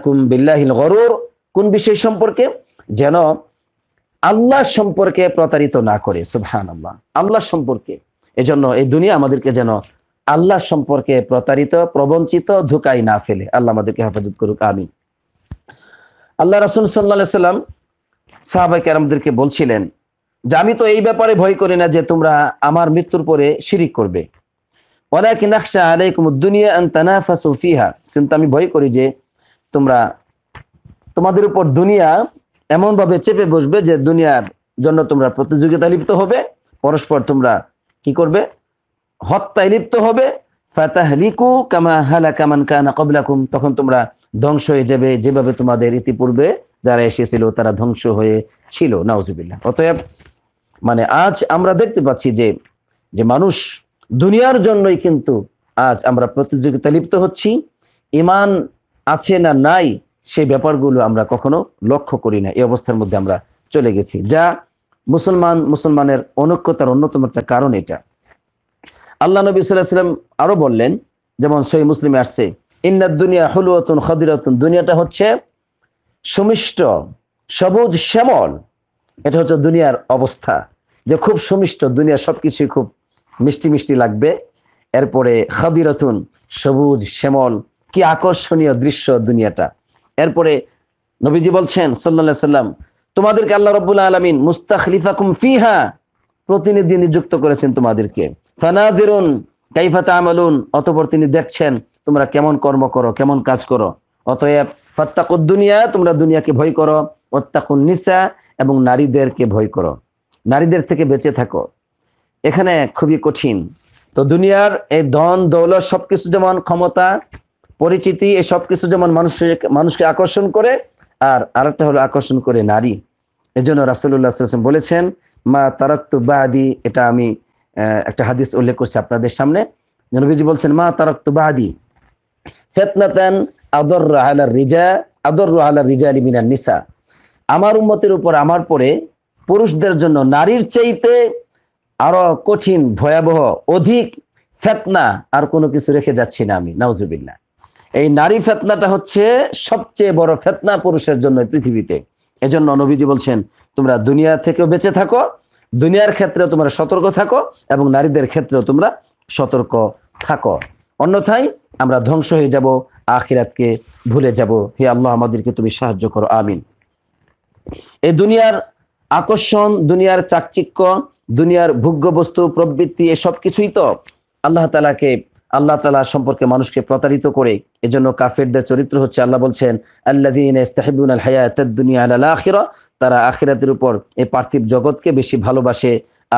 কোন বিষয় সম্পর্কে যেন আল্লাহ সম্পর্কে প্রতারিত না করে সুবহান আল্লাহ আল্লাহ সম্পর্কে এজন্য এই দুনিয়া আমাদেরকে যেন আল্লাহ সম্পর্কে প্রতারিত প্রবঞ্চিত ধুকাই না ফেলে আল্লাহ আমাদেরকে হেফাজত করুক আমি আল্লাহ রসুল সাল্লা সাল্লাম সাহাবাই কারামদেরকে বলছিলেন যে আমি তো এই ব্যাপারে ভয় করি না যে তোমরা আমার মৃত্যুর পরে শিরিক করবে কিন্তু আমি ভয় করি যে তোমরা তোমাদের উপর দুনিয়া এমন ভাবে চেপে বসবে যে দুনিয়ার জন্য তোমরা প্রতিযোগিতা লিপ্ত হবে পরস্পর তোমরা কি করবে হত্যায় লিপ্ত হবে ফাতাহলিকু কামা হালা কামান কানা কবলাকুম তখন তোমরা ধ্বংস হয়ে যাবে যেভাবে তোমাদের ইতিপূর্বে যারা এসেছিল তারা ধ্বংস হয়ে ছিল নাউজুবিল্লাহ অতএব মানে আজ আমরা দেখতে পাচ্ছি যে যে মানুষ দুনিয়ার জন্যই কিন্তু আজ আমরা প্রতিযোগিতা লিপ্ত হচ্ছি ইমান আছে না নাই সেই ব্যাপারগুলো আমরা কখনো লক্ষ্য করি না এই অবস্থার মধ্যে আমরা চলে গেছি যা মুসলমান মুসলমানের অনৈক্যতার অন্যতম একটা কারণ এটা আল্লাহ নবী সাল্লাম আরো বললেন যেমন সই মুসলিমে আসছে ইন্নার দুনিয়া হলুয়াতুন খদিরতুন দুনিয়াটা হচ্ছে সুমিষ্ট সবুজ শ্যামল এটা হচ্ছে দুনিয়ার অবস্থা যে খুব সুমিষ্ট দুনিয়া সবকিছুই খুব মিষ্টি মিষ্টি লাগবে এরপরে খাদিরাতুন সবুজ শ্যামল কি আকর্ষণীয় দৃশ্য দুনিয়াটা এরপরে নবীজি বলছেন সাল্লা সাল্লাম তোমাদেরকে আল্লাহ রব্বুল আলমিন মুস্তাখলিফাকুম ফিহা প্রতিনিধি নিযুক্ত করেছেন তোমাদেরকে ফানাদিরুন কাইফাতা তামালুন অতপর তিনি দেখছেন তোমরা কেমন কর্ম করো কেমন কাজ করো অতএব ফাত্তাকুদ্দুনিয়া তোমরা দুনিয়াকে ভয় করো অত্যাকুন নিসা এবং নারীদেরকে ভয় করো নারীদের থেকে বেঁচে থাকো এখানে খুবই কঠিন তো দুনিয়ার এই ধন দৌলত সবকিছু যেমন ক্ষমতা পরিচিতি এসব কিছু যেমন মানুষকে আকর্ষণ করে আর আরেকটা হলো আকর্ষণ করে নারী এজন্য রাসুল্লাহ সাল্লাম বলেছেন মা তারাক্তু বাদি এটা আমি একটা হাদিস উল্লেখ করছি আপনাদের সামনে নবীজি বলছেন মা তারাক্তু বাদি ফেতনাতান আদর রাহালা রিজা আদর রাহালা রিজা আলী মিনার নিসা আমার উন্মতের উপর আমার পরে পুরুষদের জন্য নারীর চাইতে আরো কঠিন ভয়াবহ অধিক ফেতনা আর কোনো কিছু রেখে যাচ্ছি না আমি নাউজুবিল্লা এই নারী ফেতনাটা হচ্ছে সবচেয়ে বড় ফেতনা পুরুষের জন্য পৃথিবীতে এজন্য নবীজি বলছেন তোমরা দুনিয়া থেকেও বেঁচে থাকো দুনিয়ার ক্ষেত্রেও তোমরা সতর্ক থাকো এবং নারীদের ক্ষেত্রেও তোমরা সতর্ক থাকো অন্যথায় আমরা ধ্বংস হয়ে যাব আখিরাতকে ভুলে যাব হে আল্লাহ আমাদেরকে তুমি সাহায্য করো আমিন এই দুনিয়ার আকর্ষণ দুনিয়ার চাকচিক্য দুনিয়ার ভোগ্য বস্তু প্রবৃত্তি এসব কিছুই তো আল্লাহ তালাকে আল্লাহ তালা সম্পর্কে মানুষকে প্রতারিত করে এজন্য কাফেরদের চরিত্র হচ্ছে আল্লাহ বলছেন আল্লাদিন আল আল্লাহ আখিরা তারা আখিরাতের উপর এই পার্থিব জগৎকে বেশি ভালোবাসে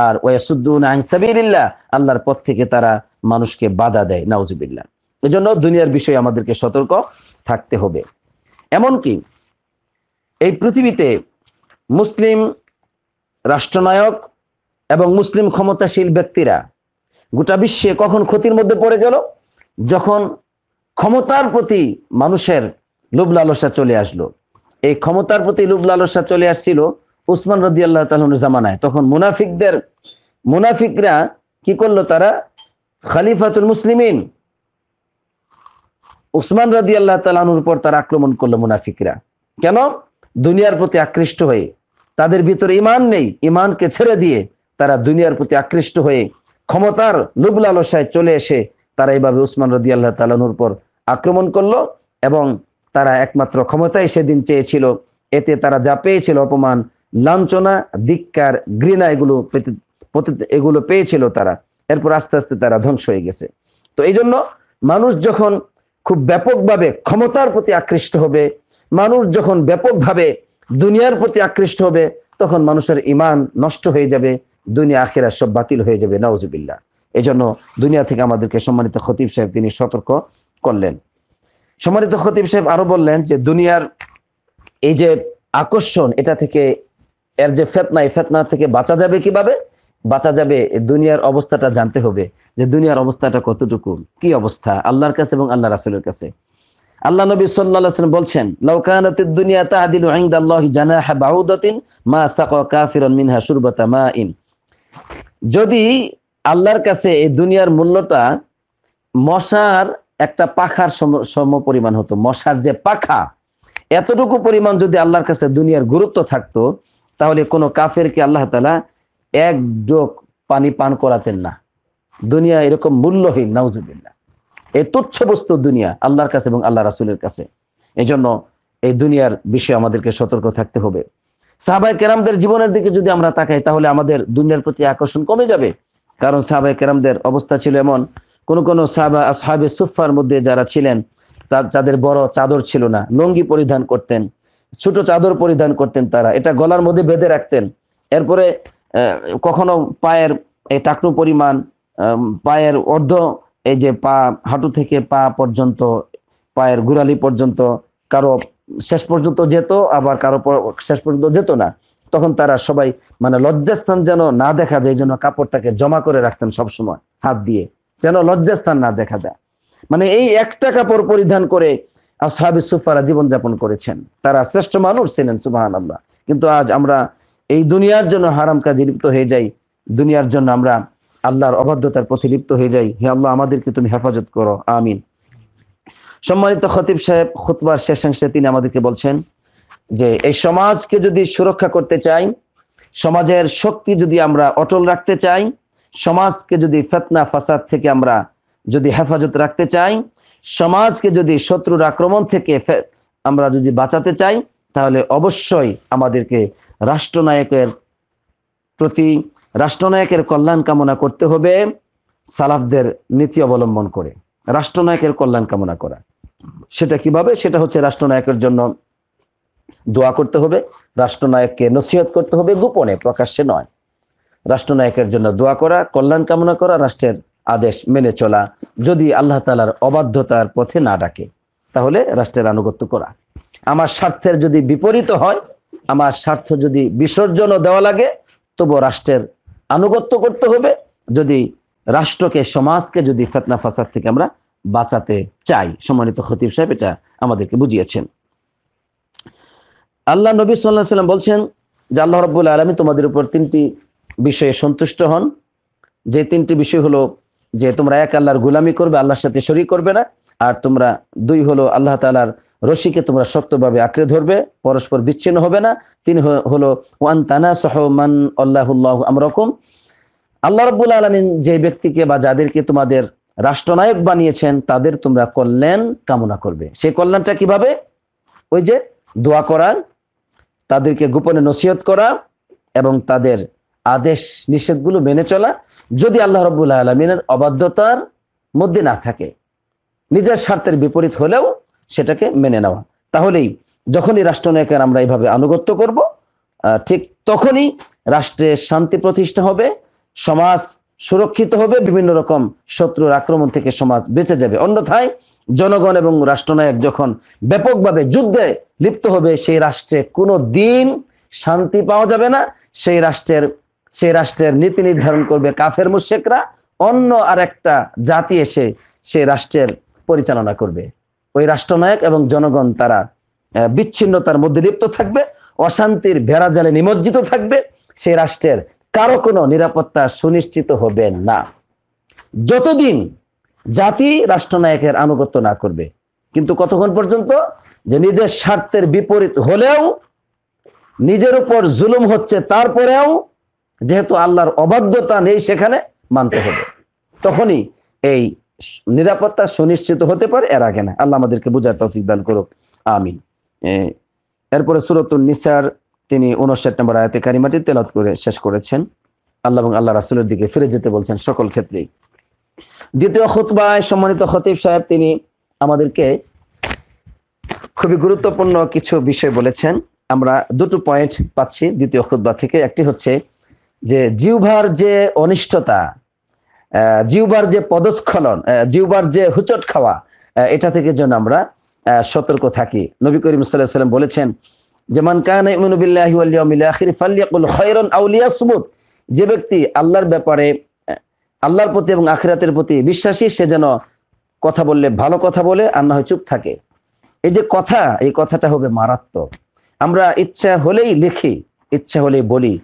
আর ওয়াসুদ্দুন আংসাবিল্লাহ আল্লাহর পথ থেকে তারা মানুষকে বাধা দেয় নাউজুবিল্লাহ এজন্য দুনিয়ার বিষয়ে আমাদেরকে সতর্ক থাকতে হবে এমনকি এই পৃথিবীতে মুসলিম রাষ্ট্রনায়ক এবং মুসলিম ক্ষমতাশীল ব্যক্তিরা গোটা বিশ্বে কখন ক্ষতির মধ্যে পড়ে গেল যখন ক্ষমতার প্রতি মানুষের লোভ লালসা চলে আসলো এই ক্ষমতার প্রতি লোভ লালসা চলে আসছিল উসমান রদি আল্লাহ তালনের জামানায় তখন মুনাফিকদের মুনাফিকরা কি করলো তারা খালিফাতুল মুসলিমিন উসমান রাদি আল্লাহ তালানুর উপর তারা আক্রমণ করলো মুনাফিকরা কেন দুনিয়ার প্রতি আকৃষ্ট হয়ে তাদের ভিতরে ইমান নেই ইমানকে ছেড়ে দিয়ে তারা দুনিয়ার প্রতি আকৃষ্ট হয়ে ক্ষমতার লুবলা চলে এসে তারা এইভাবে উসমান রদি আল্লাহ তালানুর পর আক্রমণ করলো এবং তারা একমাত্র ক্ষমতাই সেদিন চেয়েছিল এতে তারা যা পেয়েছিল অপমান লাঞ্ছনা ধিক্কার ঘৃণা এগুলো এগুলো পেয়েছিল তারা এরপর আস্তে আস্তে তারা ধ্বংস হয়ে গেছে তো এই জন্য মানুষ যখন খুব ব্যাপকভাবে ক্ষমতার প্রতি আকৃষ্ট হবে মানুষ যখন ব্যাপকভাবে দুনিয়ার প্রতি আকৃষ্ট হবে তখন মানুষের ইমান নষ্ট হয়ে যাবে দুনিয়া আখেরা সব বাতিল হয়ে যাবে এই জন্য দুনিয়া থেকে আমাদেরকে সম্মানিত খতিব সাহেব তিনি সতর্ক করলেন সম্মানিত খতিব সাহেব আরো বললেন যে দুনিয়ার এই যে আকর্ষণ এটা থেকে এর যে ফেতনা এই ফেতনা থেকে বাঁচা যাবে কিভাবে বাঁচা যাবে দুনিয়ার অবস্থাটা জানতে হবে যে দুনিয়ার অবস্থাটা কতটুকু কি অবস্থা আল্লাহর কাছে এবং আল্লাহ রাসুলের কাছে আল্লাহ নবী সাল্লাহ বলছেন লাউকানাতির দুনিয়া তাহাদিল আইন্দ আল্লাহ জানাহা মা সাকা কাফিরন মিনহা সুরবতা মা ইন যদি আল্লাহর কাছে এই দুনিয়ার মূল্যটা মশার একটা পাখার সম পরিমাণ হতো মশার যে পাখা এতটুকু পরিমাণ যদি আল্লাহর কাছে দুনিয়ার গুরুত্ব থাকতো তাহলে কোনো কাফেরকে আল্লাহ তালা এক ডোক পানি পান করাতেন না দুনিয়া এরকম মূল্যহীন নাউজুবিল্লা এই তুচ্ছ বস্তু দুনিয়া আল্লাহর কাছে এবং আল্লাহ রাসুলের কাছে এজন্য এই দুনিয়ার বিষয়ে আমাদেরকে সতর্ক থাকতে হবে সাহাবায় কেরামদের জীবনের দিকে যদি আমরা তাকাই তাহলে আমাদের দুনিয়ার প্রতি আকর্ষণ কমে যাবে কারণ সাহাবায় কেরামদের অবস্থা ছিল এমন কোন কোন সাহাবা সাহাবে সুফার মধ্যে যারা ছিলেন তাদের বড় চাদর ছিল না লঙ্গি পরিধান করতেন ছোট চাদর পরিধান করতেন তারা এটা গলার মধ্যে বেঁধে রাখতেন এরপরে কখনো পায়ের এই টাকনু পরিমাণ পায়ের অর্ধ এই যে পা হাঁটু থেকে পা পর্যন্ত পায়ের গুড়ালি পর্যন্ত কারো শেষ পর্যন্ত যেত আবার কারো শেষ পর্যন্ত যেত না তখন তারা সবাই মানে লজ্জাস্থান যেন না দেখা যায় এই জন্য কাপড়টাকে জমা করে রাখতেন সব সময় হাত দিয়ে যেন লজ্জাস্থান না দেখা যায় মানে এই একটা কাপড় পরিধান করে সাহাবি সুফারা জীবনযাপন করেছেন তারা শ্রেষ্ঠ মানুষ ছিলেন সুবাহান আল্লাহ কিন্তু আজ আমরা এই দুনিয়ার জন্য হারাম কাজে লিপ্ত হয়ে যাই দুনিয়ার জন্য আমরা আল্লাহর অবাধ্যতার প্রতি লিপ্ত হয়ে যাই হে আল্লাহ আমাদেরকে তুমি হেফাজত করো আমিন সম্মানিত খতিব সাহেব খুতবার অংশে তিনি আমাদেরকে বলছেন যে এই সমাজকে যদি সুরক্ষা করতে চাই সমাজের শক্তি যদি আমরা অটল রাখতে চাই সমাজকে যদি ফেতনা ফাসাদ থেকে আমরা যদি হেফাজত রাখতে চাই সমাজকে যদি শত্রুর আক্রমণ থেকে আমরা যদি বাঁচাতে চাই তাহলে অবশ্যই আমাদেরকে রাষ্ট্রনায়কের প্রতি রাষ্ট্রনায়কের কল্যাণ কামনা করতে হবে সালাফদের নীতি অবলম্বন করে রাষ্ট্রনায়কের কল্যাণ কামনা করা সেটা কিভাবে সেটা হচ্ছে রাষ্ট্রনায়কের জন্য দোয়া করতে হবে রাষ্ট্রনায়ককে নসিহত করতে হবে গোপনে প্রকাশ্যে নয় রাষ্ট্রনায়কের জন্য দোয়া করা কল্যাণ কামনা করা রাষ্ট্রের আদেশ মেনে চলা যদি আল্লাহ তালার অবাধ্যতার পথে না ডাকে তাহলে রাষ্ট্রের আনুগত্য করা আমার স্বার্থের যদি বিপরীত হয় আমার স্বার্থ যদি বিসর্জনও দেওয়া লাগে তবু রাষ্ট্রের আনুগত্য করতে হবে যদি রাষ্ট্রকে সমাজকে যদি ফেতনা ফাসাদ থেকে আমরা বাঁচাতে চাই সম্মানিত খতিব সাহেব এটা আমাদেরকে বুঝিয়েছেন আল্লাহ নবী সাল্লাহ সাল্লাম বলছেন যে আল্লাহ রব্বুল আলমী তোমাদের উপর তিনটি বিষয়ে সন্তুষ্ট হন যে তিনটি বিষয় হলো যে তোমরা এক আল্লাহর গুলামি করবে আল্লাহর সাথে শরী করবে না আর তোমরা দুই হলো আল্লাহ তালার রশিকে তোমরা শক্তভাবে আঁকড়ে ধরবে পরস্পর বিচ্ছিন্ন হবে না তিন হলো ওয়ান তানা সহ মান আল্লাহুল্লাহ আমরকম আল্লাহ রব্বুল আলমিন যে ব্যক্তিকে বা যাদেরকে তোমাদের রাষ্ট্রনায়ক বানিয়েছেন তাদের তোমরা কল্যাণ কামনা করবে সেই কল্যাণটা কিভাবে ওই যে দোয়া করা তাদেরকে গোপনে নসিহত করা এবং তাদের আদেশ নিষেধগুলো মেনে চলা যদি আল্লাহ রব্বুল্লাহ আলমিনের অবাধ্যতার মধ্যে না থাকে নিজের স্বার্থের বিপরীত হলেও সেটাকে মেনে নেওয়া তাহলেই যখনই রাষ্ট্রনায়কের আমরা এইভাবে আনুগত্য করব ঠিক তখনই রাষ্ট্রে শান্তি প্রতিষ্ঠা হবে সমাজ সুরক্ষিত হবে বিভিন্ন রকম শত্রুর আক্রমণ থেকে সমাজ বেঁচে যাবে অন্যথায় জনগণ এবং রাষ্ট্রনায়ক যখন ব্যাপকভাবে যুদ্ধে লিপ্ত হবে সেই রাষ্ট্রে কোনো দিন শান্তি পাওয়া যাবে না সেই রাষ্ট্রের সেই রাষ্ট্রের নীতি নির্ধারণ করবে কাফের মুশেকরা অন্য আর একটা জাতি এসে সেই রাষ্ট্রের পরিচালনা করবে ওই রাষ্ট্রনায়ক এবং জনগণ তারা বিচ্ছিন্নতার মধ্যে লিপ্ত থাকবে অশান্তির ভেড়া জালে নিমজ্জিত থাকবে সেই রাষ্ট্রের কারো কোনো নিরাপত্তা সুনিশ্চিত হবে না যতদিন জাতি রাষ্ট্রনায়কের আনুগত্য না করবে কিন্তু কতক্ষণ পর্যন্ত যে নিজের স্বার্থের বিপরীত হলেও নিজের উপর জুলুম হচ্ছে তারপরেও যেহেতু আল্লাহর অবাধ্যতা নেই সেখানে মানতে হবে তখনই এই নিরাপত্তা সুনিশ্চিত হতে পারে এর আগে না আল্লাহ আমাদেরকে বুঝার তৌফিক দান করুক আমিন এরপরে সুরতুল নিসার তিনি উনষাট নম্বর আয়াতে কারিমাটি তেলত করে শেষ করেছেন আল্লাহ এবং আল্লাহ রাসুলের দিকে ফিরে যেতে বলছেন সকল ক্ষেত্রেই দ্বিতীয় খুতবায় সম্মানিত খতিব সাহেব তিনি আমাদেরকে খুবই গুরুত্বপূর্ণ কিছু বিষয় বলেছেন আমরা দুটো পয়েন্ট পাচ্ছি দ্বিতীয় খুতবা থেকে একটি হচ্ছে যে জিউভার যে অনিষ্টতা জিউবার যে পদস্খলন জিউবার যে হুচট খাওয়া এটা থেকে যেন আমরা সতর্ক থাকি নবী করিম সাল্লাহ সাল্লাম বলেছেন যেমন কানুবিল্লাহিউলিয়াসমুদ যে ব্যক্তি আল্লাহর ব্যাপারে আল্লাহর প্রতি এবং আখিরাতের প্রতি বিশ্বাসী সে যেন কথা বললে ভালো কথা বলে আর না হয় চুপ থাকে এই যে কথা এই কথাটা হবে মারাত্মক আমরা ইচ্ছা হলেই লিখি ইচ্ছা হলেই বলি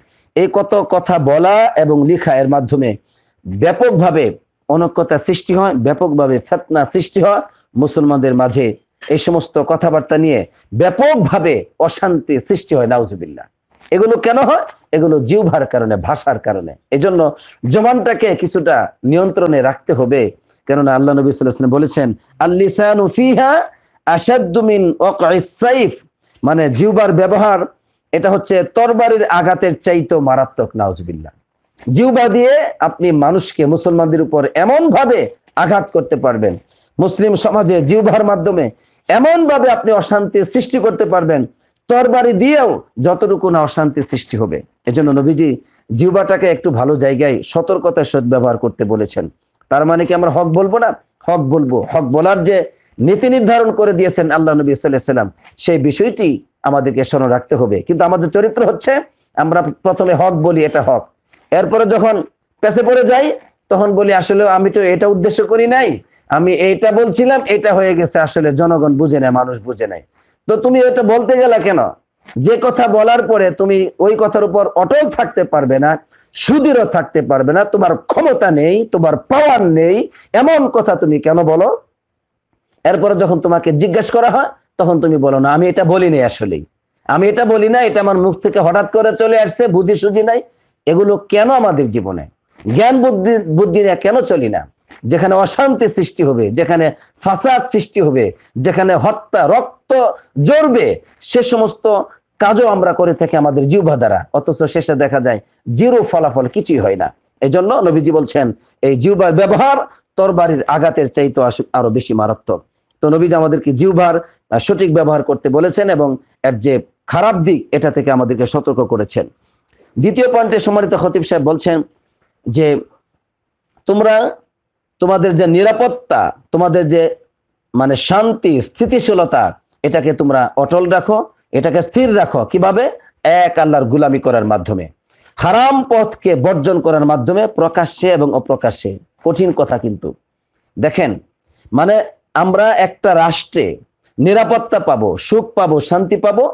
এই কত কথা বলা এবং লিখা এর মাধ্যমে ব্যাপকভাবে অনক্যতা সৃষ্টি হয় ব্যাপকভাবে ফেতনা সৃষ্টি হয় মুসলমানদের মাঝে এই সমস্ত কথাবার্তা নিয়ে ব্যাপকভাবে অশান্তি সৃষ্টি হয় নাউজুবিল্লা এগুলো কেন হয় এগুলো জিউভার কারণে ভাষার কারণে এজন্য জমানটাকে কিছুটা নিয়ন্ত্রণে রাখতে হবে কেননা আল্লাহ নবী সাল্লাম বলেছেন আল্লিসানু ফিহা আশাদ্দুমিন সাইফ মানে জিউবার ব্যবহার এটা হচ্ছে তরবারির আঘাতের চাইতো মারাত্মক নাউজবিল্লা জিউবা দিয়ে আপনি মানুষকে মুসলমানদের উপর এমন ভাবে আঘাত করতে পারবেন মুসলিম সমাজে জিউভার মাধ্যমে এমন ভাবে আপনি অশান্তি সৃষ্টি করতে পারবেন তরবারি দিয়েও যতটুকু না অশান্তি সৃষ্টি হবে এজন্য নবীজি জিউবাটাকে একটু ভালো জায়গায় সতর্কতার সহিত ব্যবহার করতে বলেছেন তার মানে কি আমরা হক বলবো না হক বলবো হক বলার যে নীতি নির্ধারণ করে দিয়েছেন আল্লাহ নবী সাল্লাম সেই বিষয়টি আমাদেরকে স্মরণ রাখতে হবে কিন্তু আমাদের চরিত্র হচ্ছে আমরা প্রথমে হক বলি এটা হক এরপরে যখন পেছে পড়ে যাই তখন বলি আসলে আমি তো এটা উদ্দেশ্য করি নাই আমি এটা বলছিলাম এটা হয়ে গেছে আসলে জনগণ বুঝে নেয় মানুষ বুঝে নেয় তো তুমি এটা বলতে গেলে কেন যে কথা বলার পরে তুমি ওই কথার উপর অটল থাকতে পারবে না সুদৃঢ় থাকতে পারবে না তোমার ক্ষমতা নেই তোমার পাওয়ার নেই এমন কথা তুমি কেন বলো এরপরে যখন তোমাকে জিজ্ঞাসা করা হয় তখন তুমি বলো না আমি এটা বলিনি আসলেই আমি এটা বলি না এটা আমার মুখ থেকে হঠাৎ করে চলে আসছে বুঝি সুঝি নাই এগুলো কেন আমাদের জীবনে জ্ঞান বুদ্ধি বুদ্ধি নিয়ে কেন চলি না যেখানে অশান্তি সৃষ্টি হবে যেখানে ফাসাদ সৃষ্টি হবে যেখানে হত্যা রক্ত জড়বে সে সমস্ত কাজও আমরা করে থাকি আমাদের জিহ্বা দ্বারা অথচ শেষে দেখা যায় জিরো ফলাফল কিছুই হয় না এই জন্য নবীজি বলছেন এই জিহ্বার ব্যবহার তরবারির আঘাতের চাইতে আরো বেশি মারাত্মক তো নবীজি আমাদেরকে জিহ্বার সঠিক ব্যবহার করতে বলেছেন এবং এর যে খারাপ দিক এটা থেকে আমাদেরকে সতর্ক করেছেন দ্বিতীয় পয়েন্টে সম্মানিত খতিব সাহেব বলছেন যে তোমরা তোমাদের যে নিরাপত্তা তোমাদের যে মানে শান্তি স্থিতিশীলতা এটাকে তোমরা অটল রাখো এটাকে স্থির রাখো কিভাবে এক আল্লাহর গুলামি করার মাধ্যমে হারাম পথকে বর্জন করার মাধ্যমে প্রকাশ্যে এবং অপ্রকাশ্যে কঠিন কথা কিন্তু দেখেন মানে আমরা একটা রাষ্ট্রে নিরাপত্তা পাবো সুখ পাবো শান্তি পাবো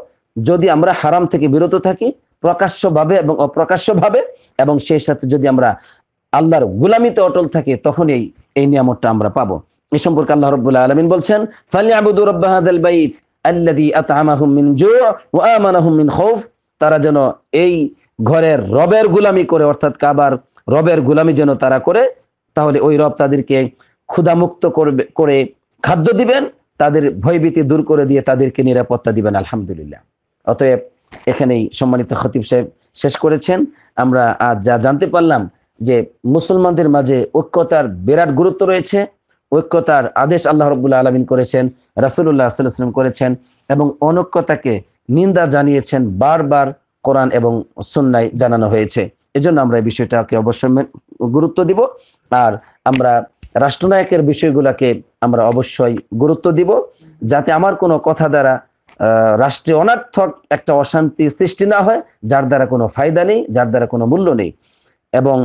যদি আমরা হারাম থেকে বিরত থাকি প্রকাশ্যভাবে এবং অপ্রকাশ্যভাবে এবং সেই সাথে যদি আমরা আল্লাহর গুলামিতে অটল থাকে তখনই এই নিয়ামতটা আমরা পাবো এ সম্পর্কে আল্লাহ রব্বুল্লাহ আলমিন বলছেন তারা যেন এই ঘরের রবের গুলামি করে অর্থাৎ কাবার রবের গুলামি যেন তারা করে তাহলে ওই রব তাদেরকে ক্ষুধামুক্ত করবে করে খাদ্য দিবেন তাদের ভয়ভীতি দূর করে দিয়ে তাদেরকে নিরাপত্তা দিবেন আলহামদুলিল্লাহ অতএব এখানেই সম্মানিত খতিব সাহেব শেষ করেছেন আমরা আজ যা জানতে পারলাম যে মুসলমানদের মাঝে ঐক্যতার বিরাট গুরুত্ব রয়েছে ঐক্যতার আদেশ আল্লাহ রবুল্লা আলমিন করেছেন রাসুল্লাহ সাল্লাম করেছেন এবং অনৈক্যতাকে নিন্দা জানিয়েছেন বারবার কোরআন এবং সুন্নাই জানানো হয়েছে এজন্য আমরা এই বিষয়টাকে অবশ্যই গুরুত্ব দিব আর আমরা রাষ্ট্রনায়কের বিষয়গুলোকে আমরা অবশ্যই গুরুত্ব দিব যাতে আমার কোনো কথা দ্বারা রাষ্ট্রে অনার্থক একটা অশান্তি সৃষ্টি না হয় যার দ্বারা কোনো ফায়দা নেই যার দ্বারা কোনো মূল্য নেই এবং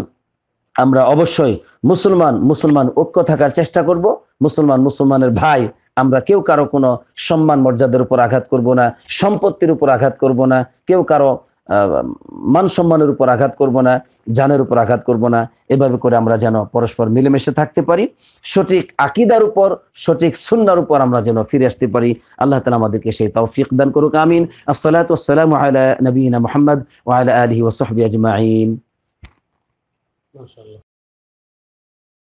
আমরা অবশ্যই মুসলমান মুসলমান ঐক্য থাকার চেষ্টা করব মুসলমান মুসলমানের ভাই আমরা কেউ কারো কোনো সম্মান মর্যাদার উপর আঘাত করব না সম্পত্তির উপর আঘাত করব না কেউ কারো মান সম্মানের উপর আঘাত করব না জানের উপর আঘাত করব না এভাবে করে আমরা যেন পরস্পর মিলেমিশে থাকতে পারি সঠিক আকিদার উপর সঠিক সুন্নার উপর আমরা যেন ফিরে আসতে পারি আল্লাহ তালা আমাদেরকে সেই তৌফিক দান করুক আমিন আসসালাত আসসালাম আলা নবীনা মোহাম্মদ ওয়ালা আলহি ওসহাবি আজমাইন ما شاء الله